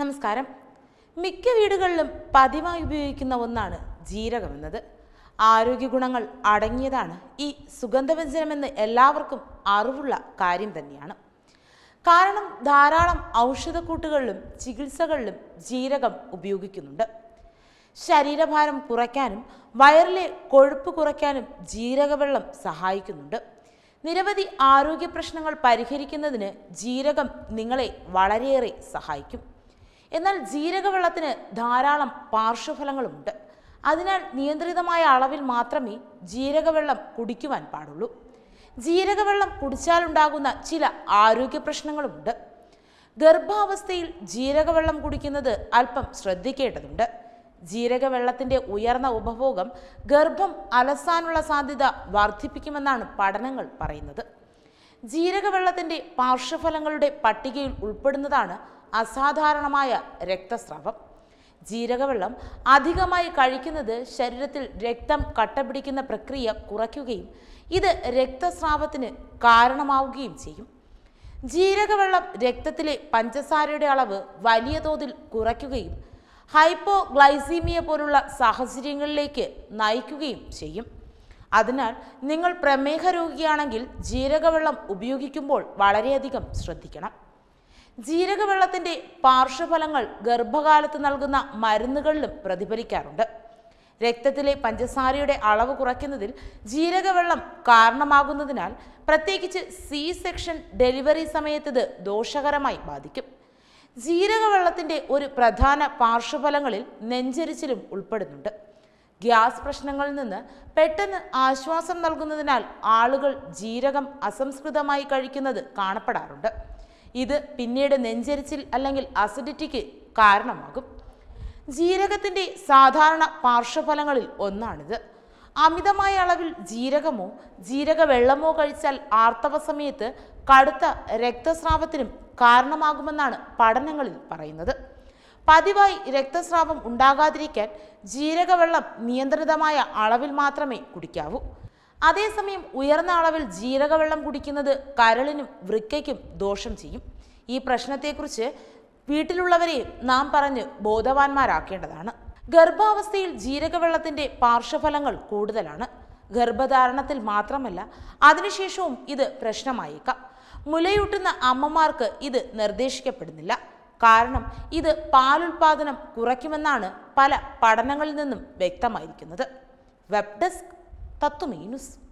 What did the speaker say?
നമസ്കാരം മിക്ക വീടുകളിലും പതിവായി ഉപയോഗിക്കുന്ന ഒന്നാണ് ജീരകം എന്നത് ആരോഗ്യ ഗുണങ്ങൾ അടങ്ങിയതാണ് ഈ സുഗന്ധവ്യഞ്ജനമെന്ന് എല്ലാവർക്കും അറിവുള്ള കാര്യം തന്നെയാണ് കാരണം ധാരാളം ഔഷധക്കൂട്ടുകളിലും ചികിത്സകളിലും ജീരകം ഉപയോഗിക്കുന്നുണ്ട് ശരീരഭാരം കുറയ്ക്കാനും വയറിലെ കൊഴുപ്പ് കുറയ്ക്കാനും ജീരകവെള്ളം സഹായിക്കുന്നുണ്ട് നിരവധി ആരോഗ്യ പ്രശ്നങ്ങൾ പരിഹരിക്കുന്നതിന് ജീരകം നിങ്ങളെ വളരെയേറെ സഹായിക്കും എന്നാൽ ജീരകവെള്ളത്തിന് ധാരാളം പാർശ്വഫലങ്ങളുണ്ട് അതിനാൽ നിയന്ത്രിതമായ അളവിൽ മാത്രമേ ജീരകവെള്ളം കുടിക്കുവാൻ പാടുള്ളൂ ജീരകവെള്ളം കുടിച്ചാലുണ്ടാകുന്ന ചില ആരോഗ്യ പ്രശ്നങ്ങളുമുണ്ട് ഗർഭാവസ്ഥയിൽ ജീരകവെള്ളം കുടിക്കുന്നത് അല്പം ശ്രദ്ധിക്കേണ്ടതുണ്ട് ജീരകവെള്ളത്തിൻ്റെ ഉയർന്ന ഉപഭോഗം ഗർഭം അലസാനുള്ള സാധ്യത വർദ്ധിപ്പിക്കുമെന്നാണ് പഠനങ്ങൾ പറയുന്നത് ജീരകവെള്ളത്തിൻ്റെ പാർശ്വഫലങ്ങളുടെ പട്ടികയിൽ ഉൾപ്പെടുന്നതാണ് അസാധാരണമായ രക്തസ്രാവം ജീരകവെള്ളം അധികമായി കഴിക്കുന്നത് ശരീരത്തിൽ രക്തം കട്ടപിടിക്കുന്ന പ്രക്രിയ കുറയ്ക്കുകയും ഇത് രക്തസ്രാവത്തിന് കാരണമാവുകയും ചെയ്യും ജീരകവെള്ളം രക്തത്തിലെ പഞ്ചസാരയുടെ അളവ് വലിയ തോതിൽ കുറയ്ക്കുകയും ഹൈപ്പോഗ്ലൈസീമിയ പോലുള്ള സാഹചര്യങ്ങളിലേക്ക് നയിക്കുകയും ചെയ്യും അതിനാൽ നിങ്ങൾ പ്രമേഹ രോഗിയാണെങ്കിൽ ജീരകവെള്ളം ഉപയോഗിക്കുമ്പോൾ വളരെയധികം ശ്രദ്ധിക്കണം ജീരകവെള്ളത്തിൻ്റെ പാർശ്വഫലങ്ങൾ ഗർഭകാലത്ത് നൽകുന്ന മരുന്നുകളിലും പ്രതിഫലിക്കാറുണ്ട് രക്തത്തിലെ പഞ്ചസാരയുടെ അളവ് കുറയ്ക്കുന്നതിൽ ജീരകവെള്ളം കാരണമാകുന്നതിനാൽ പ്രത്യേകിച്ച് സി സെക്ഷൻ ഡെലിവറി സമയത്ത് ഇത് ദോഷകരമായി ബാധിക്കും ജീരകവെള്ളത്തിൻ്റെ ഒരു പ്രധാന പാർശ്വഫലങ്ങളിൽ നെഞ്ചരിച്ചിലും ഉൾപ്പെടുന്നുണ്ട് ഗ്യാസ് പ്രശ്നങ്ങളിൽ നിന്ന് പെട്ടെന്ന് ആശ്വാസം നൽകുന്നതിനാൽ ആളുകൾ ജീരകം അസംസ്കൃതമായി കഴിക്കുന്നത് കാണപ്പെടാറുണ്ട് ഇത് പിന്നീട് നെഞ്ചരിച്ചിൽ അല്ലെങ്കിൽ അസിഡിറ്റിക്ക് കാരണമാകും ജീരകത്തിൻ്റെ സാധാരണ പാർശ്വഫലങ്ങളിൽ ഒന്നാണിത് അമിതമായ അളവിൽ ജീരകമോ ജീരക വെള്ളമോ കഴിച്ചാൽ ആർത്തവ സമയത്ത് കടുത്ത രക്തസ്രാവത്തിനും കാരണമാകുമെന്നാണ് പഠനങ്ങളിൽ പറയുന്നത് പതിവായി രക്തസ്രാവം ഉണ്ടാകാതിരിക്കാൻ ജീരകവെള്ളം നിയന്ത്രിതമായ അളവിൽ മാത്രമേ കുടിക്കാവൂ അതേസമയം ഉയർന്ന അളവിൽ ജീരകവെള്ളം കുടിക്കുന്നത് കരളിനും വൃക്കയ്ക്കും ദോഷം ചെയ്യും ഈ പ്രശ്നത്തെക്കുറിച്ച് വീട്ടിലുള്ളവരെയും നാം പറഞ്ഞ് ബോധവാന്മാരാക്കേണ്ടതാണ് ഗർഭാവസ്ഥയിൽ ജീരകവെള്ളത്തിൻ്റെ പാർശ്വഫലങ്ങൾ കൂടുതലാണ് ഗർഭധാരണത്തിൽ മാത്രമല്ല അതിനുശേഷവും ഇത് പ്രശ്നമായേക്കാം മുലയൂട്ടുന്ന അമ്മമാർക്ക് ഇത് നിർദ്ദേശിക്കപ്പെടുന്നില്ല കാരണം ഇത് പാലുൽപാദനം കുറയ്ക്കുമെന്നാണ് പല പഠനങ്ങളിൽ നിന്നും വ്യക്തമായിരിക്കുന്നത് വെബ് ഡെസ്ക് തത്വമീ ന്യൂസ്